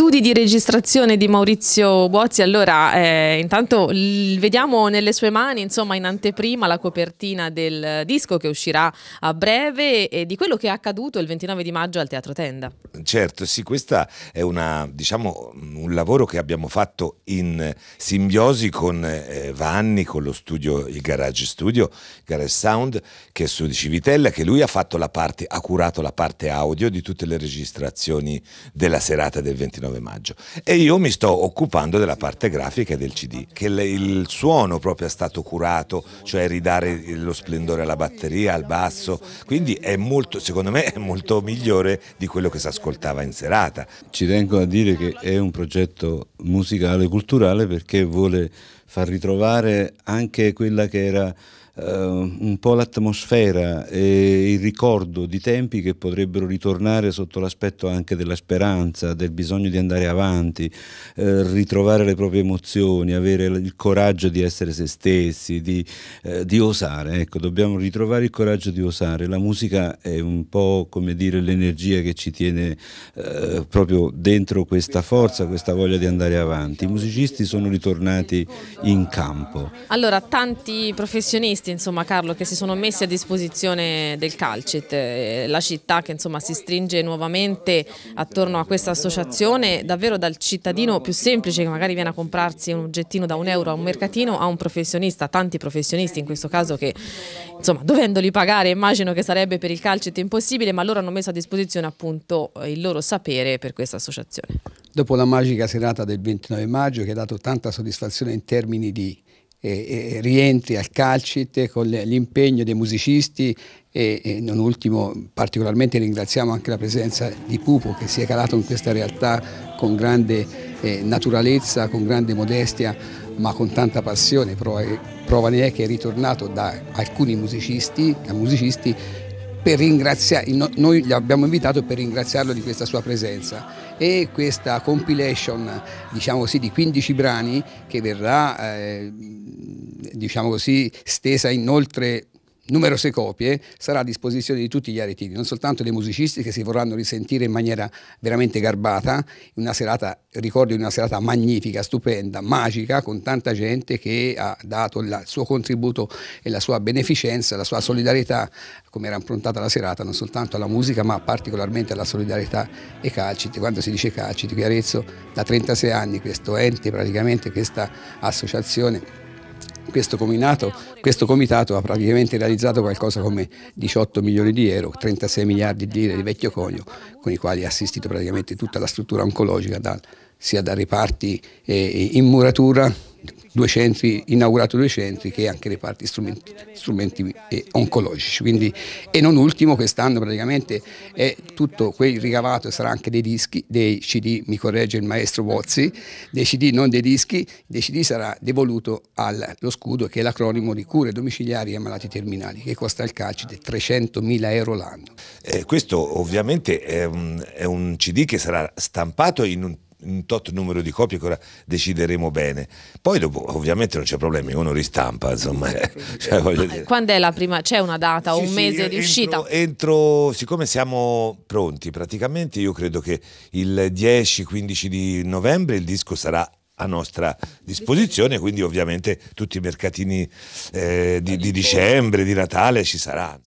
studi di registrazione di Maurizio Bozzi. Allora, eh, intanto vediamo nelle sue mani, insomma, in anteprima la copertina del disco che uscirà a breve e di quello che è accaduto il 29 di maggio al Teatro Tenda. Certo, sì, questa è una, diciamo, un lavoro che abbiamo fatto in eh, simbiosi con eh, Vanni, con lo studio, il Garage Studio, Garage Sound, che è su Civitella, che lui ha, parte, ha curato la parte audio di tutte le registrazioni della serata del 29 maggio. E io mi sto occupando della parte grafica del CD, che il, il suono proprio è stato curato, cioè ridare lo splendore alla batteria, al basso, quindi è molto, secondo me è molto migliore di quello che si ascoltava in serata. Ci tengo a dire che è un progetto progetto musicale, culturale, perché vuole far ritrovare anche quella che era eh, un po' l'atmosfera e il ricordo di tempi che potrebbero ritornare sotto l'aspetto anche della speranza, del bisogno di andare avanti, eh, ritrovare le proprie emozioni, avere il coraggio di essere se stessi, di, eh, di, osare. Ecco, dobbiamo ritrovare il coraggio di osare. La musica è un po' come dire l'energia che ci tiene eh, proprio dentro questa forza, questa voglia di andare avanti. I musicisti sono ritornati in campo. Allora, tanti professionisti ragazzi insomma, Carlo, che si sono messi a disposizione del Calcit, eh, la città che insomma, si stringe nuovamente attorno a questa associazione, davvero dal cittadino più semplice che magari viene a comprarsi un oggettino da un euro a un mercatino a un professionista, tanti professionisti in questo caso che insomma, dovendoli pagare immagino che sarebbe per il Calcit impossibile, ma loro hanno messo a disposizione appunto il loro sapere per questa associazione. Dopo la magica serata del 29 maggio che ha dato tanta soddisfazione in termini di eh, rientri al calcit con l'impegno dei musicisti e, e, non ultimo particolarmente ringraziamo anche la presenza di Pupo che si è calato in questa realtà con grande eh, naturalezza, con grande modestia ma con tanta passione, prova, eh, prova ne è che è ritornato da alcuni musicisti, da musicisti per ringraziare, noi gli abbiamo invitato per ringraziarlo di questa sua presenza e questa compilation diciamo così, di 15 brani che verrà eh, diciamo così, stesa in oltre numerose copie sarà a disposizione di tutti gli aretini, non soltanto dei musicisti che si vorranno risentire in maniera veramente garbata, una serata, ricordo di una serata magnifica, stupenda, magica, con tanta gente che ha dato il suo contributo e la sua beneficenza, la sua solidarietà, come era improntata la serata, non soltanto alla musica ma particolarmente alla solidarietà e Calciti, quando si dice Calciti, qui Arezzo da 36 anni questo ente, praticamente questa associazione questo comitato, questo comitato, ha praticamente realizzato qualcosa come 18 milioni di euro, 36 miliardi di lire di vecchio conio, con i quali ha assistito praticamente tutta la struttura oncologica, da, sia da reparti eh, in muratura due centri, inaugurato due centri che anche reparti strumenti, strumenti eh, oncologici. Quindi, e non ultimo quest'anno praticamente è tutto quel ricavato sarà anche dei dischi, dei CD, mi corregge il maestro Bozzi, dei CD non dei dischi, dei CD sarà devoluto allo scudo che è l'acronimo di cure domiciliari a malati terminali che costa al Calcite 300.000 euro l'anno. Eh, questo ovviamente è un, è un CD che sarà stampato in un un tot numero di copie che ora decideremo bene. Poi dopo ovviamente non c'è problema, uno ristampa, insomma. cioè, eh, dire... Quando è la prima? C'è una data, sì, un mese di uscita? entro, siccome siamo pronti praticamente, io credo che il 10-15 di novembre il disco sarà a nostra disposizione, quindi ovviamente tutti i mercatini eh, di, di dicembre, di Natale ci saranno.